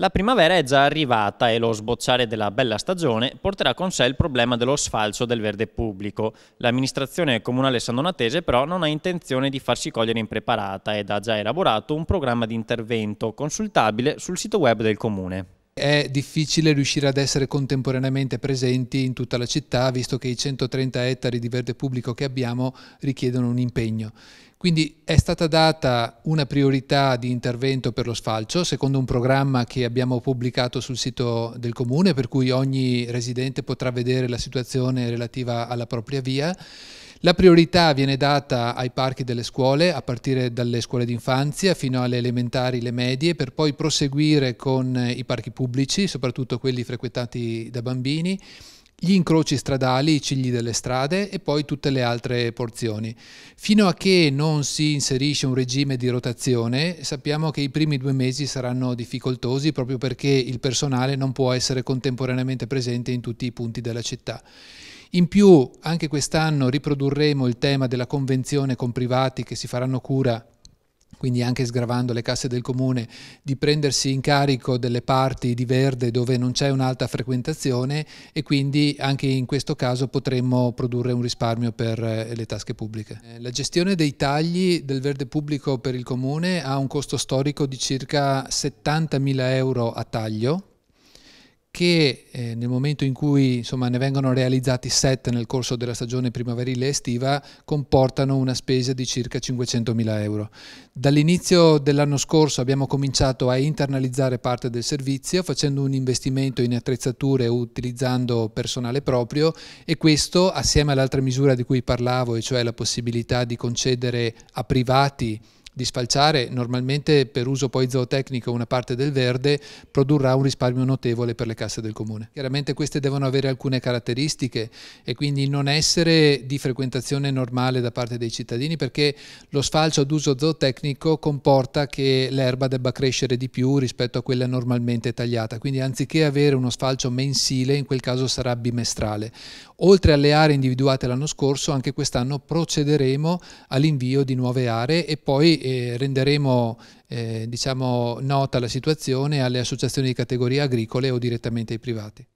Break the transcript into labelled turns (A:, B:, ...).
A: La primavera è già arrivata e lo sbocciare della bella stagione porterà con sé il problema dello sfalcio del verde pubblico. L'amministrazione comunale sandonatese però non ha intenzione di farsi cogliere impreparata ed ha già elaborato un programma di intervento consultabile sul sito web del comune
B: è difficile riuscire ad essere contemporaneamente presenti in tutta la città, visto che i 130 ettari di verde pubblico che abbiamo richiedono un impegno. Quindi è stata data una priorità di intervento per lo sfalcio, secondo un programma che abbiamo pubblicato sul sito del comune, per cui ogni residente potrà vedere la situazione relativa alla propria via la priorità viene data ai parchi delle scuole, a partire dalle scuole d'infanzia fino alle elementari, le medie, per poi proseguire con eh, i parchi pubblici, soprattutto quelli frequentati da bambini, gli incroci stradali, i cigli delle strade e poi tutte le altre porzioni. Fino a che non si inserisce un regime di rotazione, sappiamo che i primi due mesi saranno difficoltosi proprio perché il personale non può essere contemporaneamente presente in tutti i punti della città. In più, anche quest'anno riprodurremo il tema della convenzione con privati che si faranno cura quindi anche sgravando le casse del comune, di prendersi in carico delle parti di verde dove non c'è un'alta frequentazione e quindi anche in questo caso potremmo produrre un risparmio per eh, le tasche pubbliche. Eh, la gestione dei tagli del verde pubblico per il comune ha un costo storico di circa 70.000 euro a taglio che eh, nel momento in cui insomma, ne vengono realizzati 7 nel corso della stagione primaverile e estiva comportano una spesa di circa 500.000 euro. Dall'inizio dell'anno scorso abbiamo cominciato a internalizzare parte del servizio facendo un investimento in attrezzature utilizzando personale proprio e questo assieme all'altra misura di cui parlavo, e cioè la possibilità di concedere a privati di spalciare normalmente per uso poi zootecnico una parte del verde produrrà un risparmio notevole per le casse del comune. Chiaramente queste devono avere alcune caratteristiche e quindi non essere di frequentazione normale da parte dei cittadini perché lo sfalcio ad uso zootecnico comporta che l'erba debba crescere di più rispetto a quella normalmente tagliata, quindi anziché avere uno sfalcio mensile in quel caso sarà bimestrale. Oltre alle aree individuate l'anno scorso anche quest'anno procederemo all'invio di nuove aree e poi renderemo eh, diciamo, nota la situazione alle associazioni di categoria agricole o direttamente ai privati.